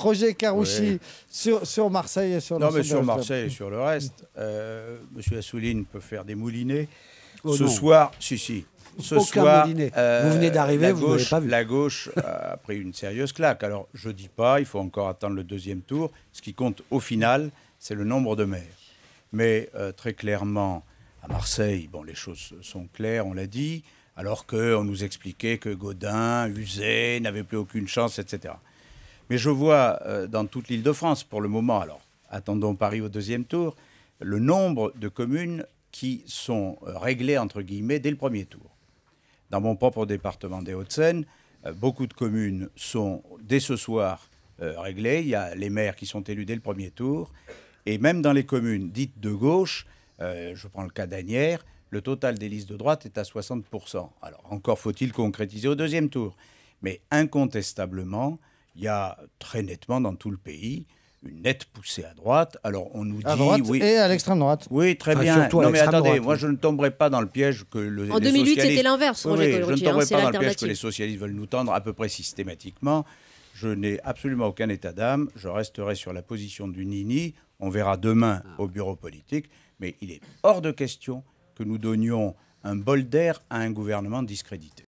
Projet Carouchi sur, Marseille et sur le reste. Non, mais sur Marseille et sur le reste, euh, Monsieur M. Assouline peut faire des moulinets. Oh Ce soir, si, si. Ce soir, vous euh, venez d'arriver, vous pas vu. La gauche a pris une sérieuse claque. Alors, je ne dis pas, il faut encore attendre le deuxième tour. Ce qui compte au final, c'est le nombre de maires. Mais euh, très clairement, à Marseille, bon, les choses sont claires, on l'a dit, alors qu'on nous expliquait que Gaudin, Uzé, n'avait plus aucune chance, etc. Mais je vois euh, dans toute l'île de France, pour le moment, alors attendons Paris au deuxième tour, le nombre de communes qui sont euh, réglées, entre guillemets, dès le premier tour. Dans mon propre département des Hauts-de-Seine, euh, beaucoup de communes sont, dès ce soir, réglées. Il y a les maires qui sont élus dès le premier tour. Et même dans les communes dites de gauche, je prends le cas d'Anières, le total des listes de droite est à 60%. Alors encore faut-il concrétiser au deuxième tour. Mais incontestablement, il y a très nettement dans tout le pays une nette poussée à droite. Alors on nous dit à oui, et à l'extrême droite. Oui, très bien. Non mais attendez, moi je ne tomberai pas dans le piège que le, en 2008 c'était l'inverse. je ne tomberai hein, pas dans le piège que les socialistes veulent nous tendre à peu près systématiquement. Je n'ai absolument aucun état d'âme. Je resterai sur la position du Nini. On verra demain ah. au bureau politique. Mais il est hors de question que nous donnions un bol d'air à un gouvernement discrédité.